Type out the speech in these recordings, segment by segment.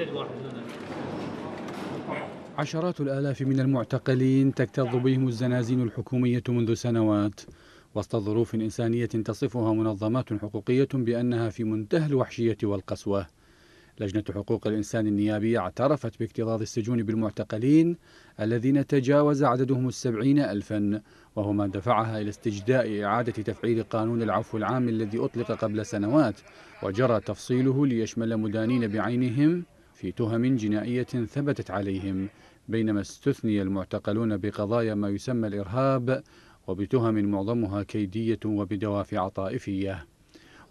واحد هنا عشرات الآلاف من المعتقلين تكتظ بهم الزنازين الحكومية منذ سنوات وسط ظروف إنسانية تصفها منظمات حقوقية بأنها في منتهى الوحشية والقسوة لجنة حقوق الإنسان النيابية اعترفت باكتظاظ السجون بالمعتقلين الذين تجاوز عددهم السبعين ألفا وهو ما دفعها إلى استجداء إعادة تفعيل قانون العفو العام الذي أطلق قبل سنوات وجرى تفصيله ليشمل مدانين بعينهم في تهم جنائية ثبتت عليهم بينما استثني المعتقلون بقضايا ما يسمى الإرهاب وبتهم معظمها كيدية وبدوافع طائفية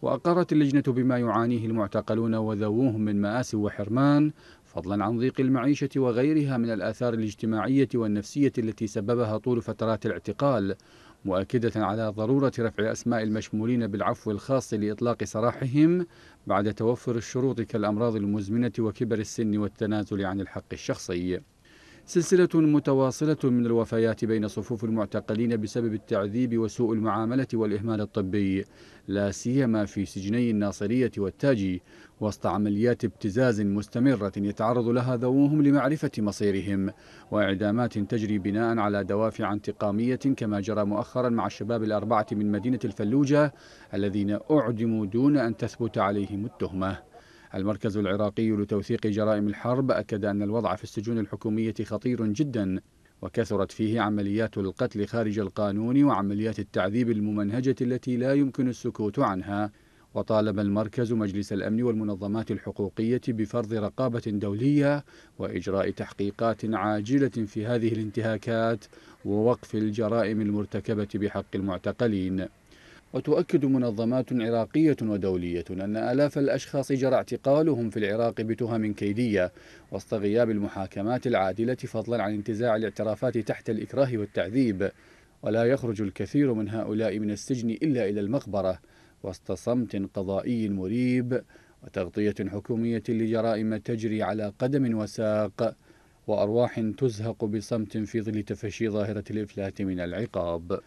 وأقرت اللجنة بما يعانيه المعتقلون وذووهم من مآسي وحرمان فضلا عن ضيق المعيشة وغيرها من الآثار الاجتماعية والنفسية التي سببها طول فترات الاعتقال مؤكدة على ضرورة رفع أسماء المشمولين بالعفو الخاص لإطلاق سراحهم بعد توفر الشروط كالأمراض المزمنة وكبر السن والتنازل عن الحق الشخصي سلسلة متواصلة من الوفيات بين صفوف المعتقلين بسبب التعذيب وسوء المعاملة والإهمال الطبي لا سيما في سجني الناصرية والتاجي وسط عمليات ابتزاز مستمرة يتعرض لها ذووهم لمعرفة مصيرهم وإعدامات تجري بناء على دوافع انتقامية كما جرى مؤخرا مع الشباب الأربعة من مدينة الفلوجة الذين أعدموا دون أن تثبت عليهم التهمة المركز العراقي لتوثيق جرائم الحرب أكد أن الوضع في السجون الحكومية خطير جدا وكثرت فيه عمليات القتل خارج القانون وعمليات التعذيب الممنهجة التي لا يمكن السكوت عنها وطالب المركز مجلس الأمن والمنظمات الحقوقية بفرض رقابة دولية وإجراء تحقيقات عاجلة في هذه الانتهاكات ووقف الجرائم المرتكبة بحق المعتقلين وتؤكد منظمات عراقية ودولية أن آلاف الأشخاص جرى اعتقالهم في العراق بتهم كيدية وسط غياب المحاكمات العادلة فضلا عن انتزاع الاعترافات تحت الإكراه والتعذيب ولا يخرج الكثير من هؤلاء من السجن إلا إلى المقبرة وسط صمت قضائي مريب وتغطية حكومية لجرائم تجري على قدم وساق وأرواح تزهق بصمت في ظل تفشي ظاهرة الإفلات من العقاب